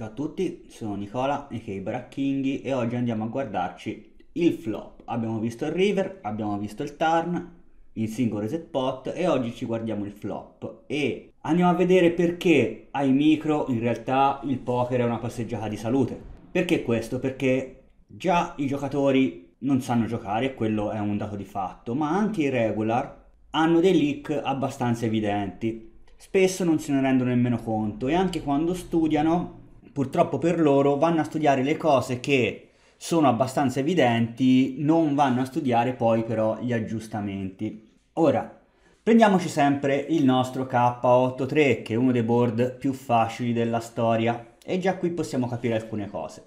Ciao a tutti, sono Nicola e che Bracchinghi e oggi andiamo a guardarci il flop. Abbiamo visto il river, abbiamo visto il turn, il singolo reset pot e oggi ci guardiamo il flop e andiamo a vedere perché ai micro in realtà il poker è una passeggiata di salute. Perché questo? Perché già i giocatori non sanno giocare, e quello è un dato di fatto, ma anche i regular hanno dei leak abbastanza evidenti. Spesso non se ne rendono nemmeno conto e anche quando studiano purtroppo per loro vanno a studiare le cose che sono abbastanza evidenti, non vanno a studiare poi però gli aggiustamenti. Ora, prendiamoci sempre il nostro K83 che è uno dei board più facili della storia e già qui possiamo capire alcune cose.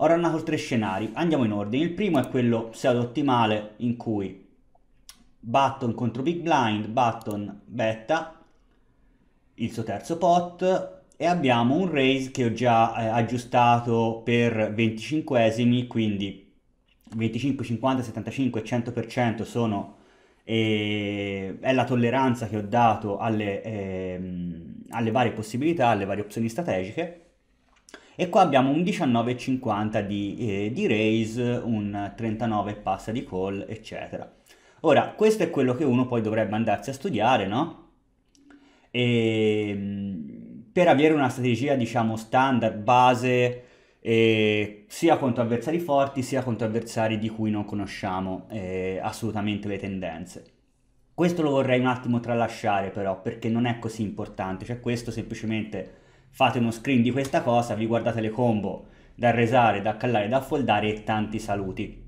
Ora andiamo con tre scenari, andiamo in ordine. Il primo è quello pseudo-ottimale in cui button contro big blind, button betta, il suo terzo pot, e abbiamo un raise che ho già eh, aggiustato per 25esimi, quindi 25, 50, 75 100% sono, eh, è la tolleranza che ho dato alle, ehm, alle varie possibilità, alle varie opzioni strategiche e qua abbiamo un 19,50 di, eh, di, raise, un 39 passa di call, eccetera. Ora, questo è quello che uno poi dovrebbe andarsi a studiare, no? E, ehm, per avere una strategia diciamo standard, base, eh, sia contro avversari forti sia contro avversari di cui non conosciamo eh, assolutamente le tendenze. Questo lo vorrei un attimo tralasciare però perché non è così importante, cioè questo semplicemente fate uno screen di questa cosa, vi guardate le combo da resare, da callare, da affoldare e tanti saluti.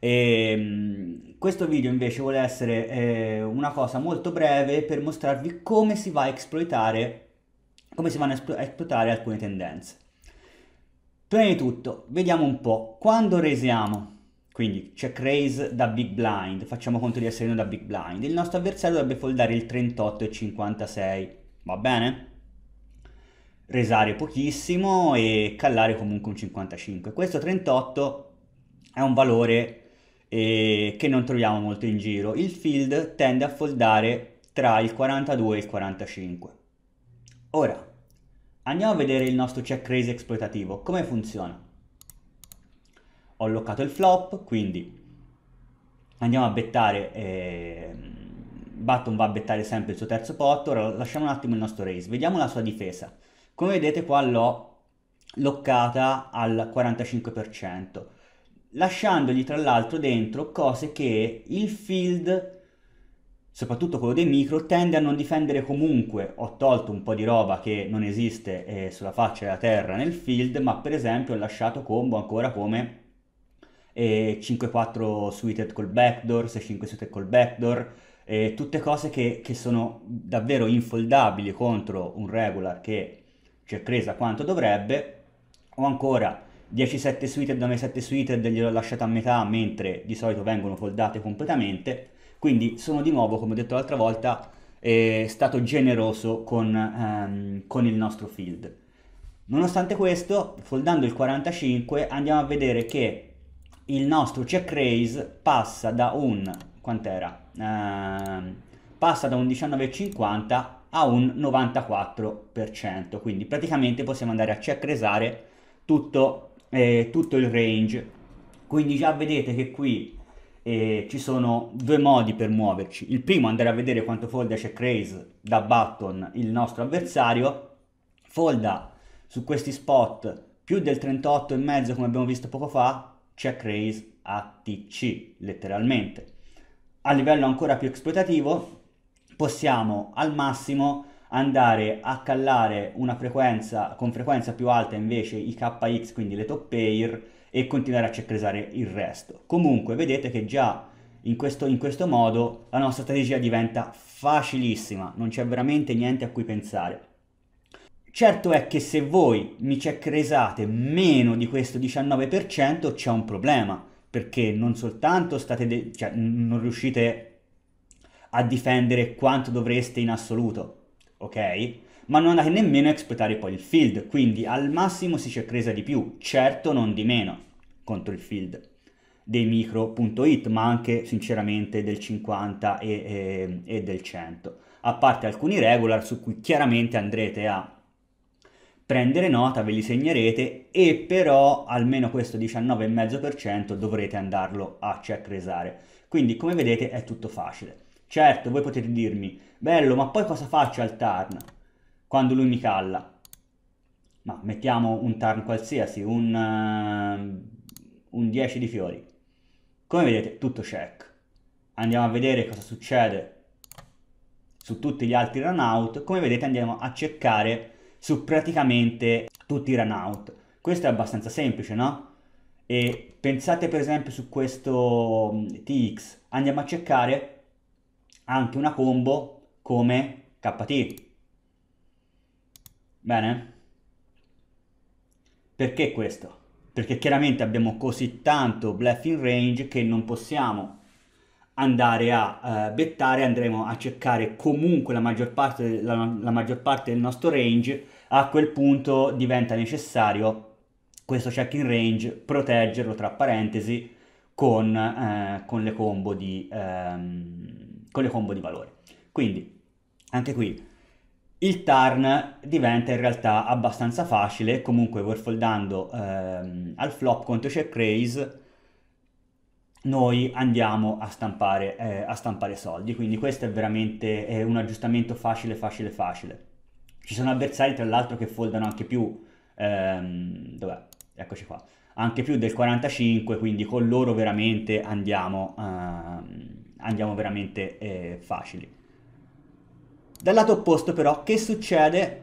E, ehm, questo video invece vuole essere eh, una cosa molto breve per mostrarvi come si va a esploitare come si vanno a esplotare alcune tendenze. Prima di tutto, vediamo un po' quando resiamo. Quindi check raise da big blind, facciamo conto di essere uno da big blind. Il nostro avversario dovrebbe foldare il 38 e 56, va bene? Resare pochissimo e callare comunque un 55. Questo 38 è un valore eh, che non troviamo molto in giro. Il field tende a foldare tra il 42 e il 45 Ora, andiamo a vedere il nostro check raise esploitativo, come funziona. Ho allocato il flop, quindi andiamo a bettare, eh, Button va a bettare sempre il suo terzo pot, ora lasciamo un attimo il nostro raise, vediamo la sua difesa. Come vedete qua l'ho loccata al 45%, lasciandogli tra l'altro dentro cose che il field soprattutto quello dei micro, tende a non difendere comunque. Ho tolto un po' di roba che non esiste eh, sulla faccia della terra nel field, ma per esempio ho lasciato combo ancora come eh, 5-4 suited col backdoor, 6-5 suited col backdoor, eh, tutte cose che, che, sono davvero infoldabili contro un regular che ci è presa quanto dovrebbe, ho ancora 10-7 suited da me 7 suited gliel'ho lasciata a metà mentre di solito vengono foldate completamente quindi sono di nuovo, come ho detto l'altra volta, eh, stato generoso con, ehm, con il nostro field. Nonostante questo, foldando il 45, andiamo a vedere che il nostro check raise passa da un, quant'era? Eh, passa da un 19,50 a un 94%, quindi praticamente possiamo andare a check raisare tutto, eh, tutto il range. Quindi già vedete che qui e ci sono due modi per muoverci. Il primo, andare a vedere quanto folda c'è Craze da Button, il nostro avversario. Folda su questi spot più del 38,5 come abbiamo visto poco fa, c'è Craze ATC, letteralmente. A livello ancora più esploitativo, possiamo al massimo andare a callare una frequenza con frequenza più alta invece i KX, quindi le top pair, e continuare a checkresare il resto. Comunque vedete che già in questo, in questo modo la nostra strategia diventa facilissima, non c'è veramente niente a cui pensare. Certo è che se voi mi checkresate meno di questo 19% c'è un problema, perché non soltanto state cioè, non riuscite a difendere quanto dovreste in assoluto, ok? ma non andate nemmeno a espletare poi il field, quindi al massimo si c'è presa di più, certo non di meno contro il field dei micro.it, ma anche sinceramente del 50 e, e, e del 100, a parte alcuni regular su cui chiaramente andrete a prendere nota, ve li segnerete e però almeno questo 19,5% dovrete andarlo a checkresare. Quindi come vedete è tutto facile. Certo, voi potete dirmi, bello, ma poi cosa faccio al turn? quando lui mi calla. Ma mettiamo un turn qualsiasi, un, uh, un 10 di fiori. Come vedete, tutto check. Andiamo a vedere cosa succede su tutti gli altri run out. Come vedete andiamo a cercare su praticamente tutti i run out. Questo è abbastanza semplice, no? E pensate per esempio su questo mm, TX. Andiamo a cercare anche una combo come KT Bene? Perché questo? Perché chiaramente abbiamo così tanto bluff in range che non possiamo andare a uh, bettare, andremo a cercare comunque la maggior, parte, la, la maggior parte del nostro range, a quel punto diventa necessario questo check in range, proteggerlo tra parentesi con, eh, con, le, combo di, ehm, con le combo di valore. Quindi anche qui il turn diventa in realtà abbastanza facile, comunque warfoldando ehm, al flop contro check raise noi andiamo a stampare, eh, a stampare, soldi, quindi questo è veramente è un aggiustamento facile facile facile. Ci sono avversari tra l'altro che foldano anche più, ehm, dov'è? Eccoci qua, anche più del 45, quindi con loro veramente andiamo, ehm, andiamo veramente eh, facili. Dal lato opposto però, che succede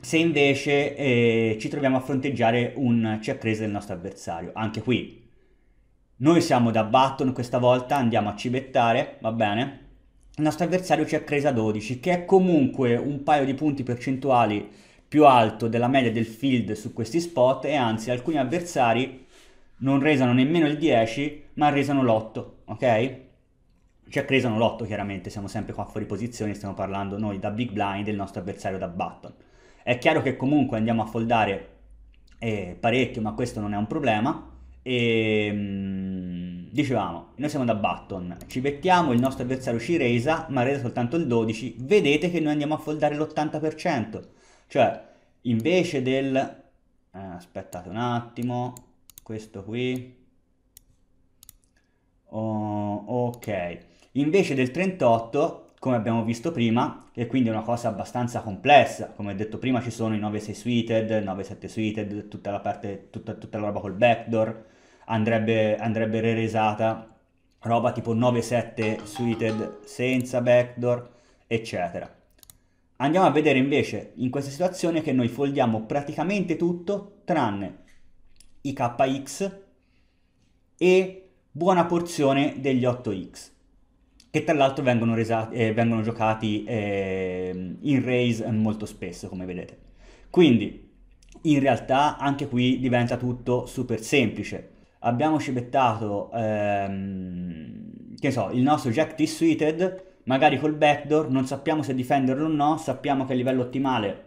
se invece eh, ci troviamo a fronteggiare un check raise del nostro avversario? Anche qui, noi siamo da button questa volta, andiamo a civettare, va bene? Il nostro avversario check raise a 12, che è comunque un paio di punti percentuali più alto della media del field su questi spot e anzi alcuni avversari non resano nemmeno il 10 ma resano l'8, ok? C'è cioè, Creson lotto chiaramente, siamo sempre qua fuori posizione, stiamo parlando noi da big blind il nostro avversario da button. È chiaro che comunque andiamo a foldare eh, parecchio, ma questo non è un problema. E, ehm, mh, dicevamo, noi siamo da button, ci mettiamo, il nostro avversario ci resa, ma resa soltanto il 12. Vedete che noi andiamo a foldare l'80%. Cioè, invece del... Eh, aspettate un attimo, questo qui... Oh, ok invece del 38 come abbiamo visto prima, e quindi è una cosa abbastanza complessa. Come detto prima, ci sono i 96 suited, 97 suited, tutta la parte, tutta, tutta la roba col backdoor, andrebbe, andrebbe re roba tipo 97 suited senza backdoor, eccetera. Andiamo a vedere invece in questa situazione che noi foldiamo praticamente tutto tranne i KX e buona porzione degli 8X che tra l'altro vengono, resati, eh, vengono giocati eh, in raise molto spesso, come vedete. Quindi, in realtà, anche qui diventa tutto super semplice. Abbiamo scebettato, ehm, che so, il nostro Jack T-Suited, magari col backdoor, non sappiamo se difenderlo o no, sappiamo che a livello ottimale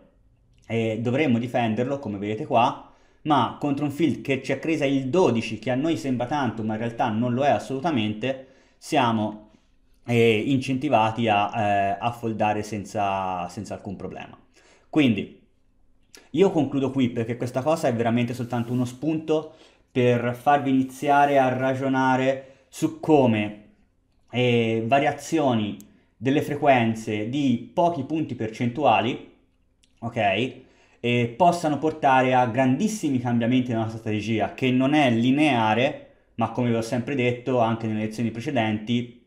eh, dovremmo difenderlo, come vedete qua, ma contro un field che ci ha cresa il 12, che a noi sembra tanto, ma in realtà non lo è assolutamente, siamo eh, incentivati a, eh, a foldare senza, senza alcun problema. Quindi io concludo qui perché questa cosa è veramente soltanto uno spunto per farvi iniziare a ragionare su come eh, variazioni delle frequenze di pochi punti percentuali, ok, eh, possano portare a grandissimi cambiamenti nella nostra strategia, che non è lineare, ma come vi ho sempre detto anche nelle lezioni precedenti,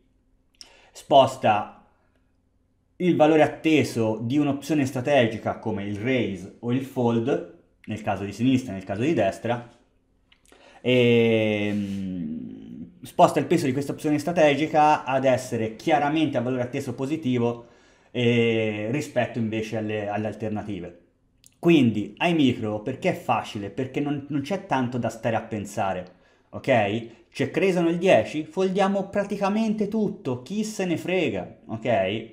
sposta il valore atteso di un'opzione strategica come il raise o il fold, nel caso di sinistra, nel caso di destra, e ehm, sposta il peso di questa opzione strategica ad essere chiaramente a valore atteso positivo eh, rispetto invece alle, alle, alternative. Quindi ai micro perché è facile, perché non, non c'è tanto da stare a pensare ok? C'è Creso nel 10? Foldiamo praticamente tutto, chi se ne frega, ok?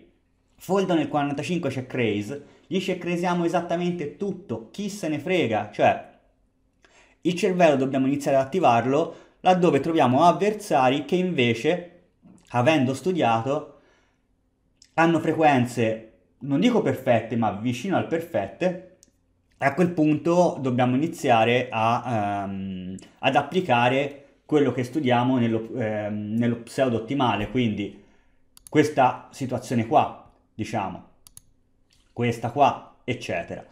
Foldo nel 45 c'è Craze, gli c'è esattamente tutto, chi se ne frega, cioè il cervello dobbiamo iniziare ad attivarlo laddove troviamo avversari che invece, avendo studiato, hanno frequenze, non dico perfette, ma vicino al perfette, a quel punto dobbiamo iniziare a, um, ad applicare quello che studiamo nello, eh, nello pseudo ottimale, quindi questa situazione qua, diciamo, questa qua, eccetera.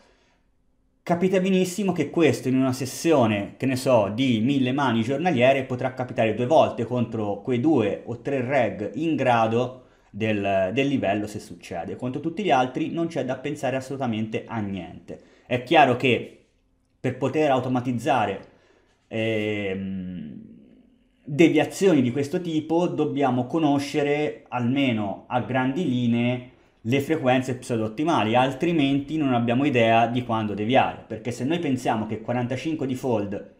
Capite benissimo che questo in una sessione, che ne so, di mille mani giornaliere potrà capitare due volte contro quei due o tre reg in grado del, del livello se succede. Contro tutti gli altri non c'è da pensare assolutamente a niente. È chiaro che per poter automatizzare ehm, deviazioni di questo tipo dobbiamo conoscere almeno a grandi linee le frequenze pseudo-ottimali, altrimenti non abbiamo idea di quando deviare, perché se noi pensiamo che 45 di fold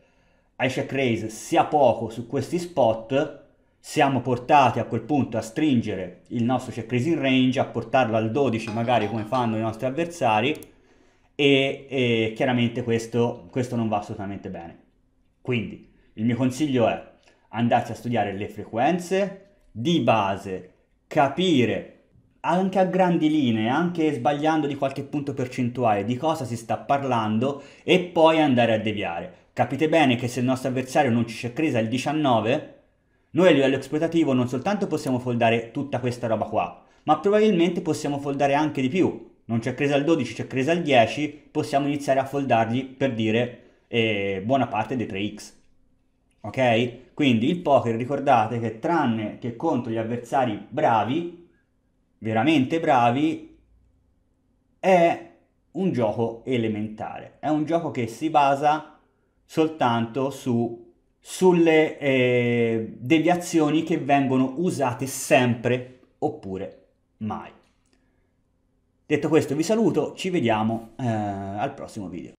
ai check raise sia poco su questi spot, siamo portati a quel punto a stringere il nostro check raise in range, a portarlo al 12 magari come fanno i nostri avversari e, e chiaramente questo, questo non va assolutamente bene. Quindi il mio consiglio è andarsi a studiare le frequenze di base, capire anche a grandi linee, anche sbagliando di qualche punto percentuale, di cosa si sta parlando e poi andare a deviare. Capite bene che se il nostro avversario non ci c'è cresa il 19, noi a livello esploitativo non soltanto possiamo foldare tutta questa roba qua, ma probabilmente possiamo foldare anche di più non c'è presa al 12, c'è presa al 10, possiamo iniziare a foldargli per dire eh, buona parte dei 3x. Ok? Quindi il poker ricordate che tranne che contro gli avversari bravi, veramente bravi, è un gioco elementare, è un gioco che si basa soltanto su sulle eh, deviazioni che vengono usate sempre oppure mai. Detto questo vi saluto, ci vediamo eh, al prossimo video.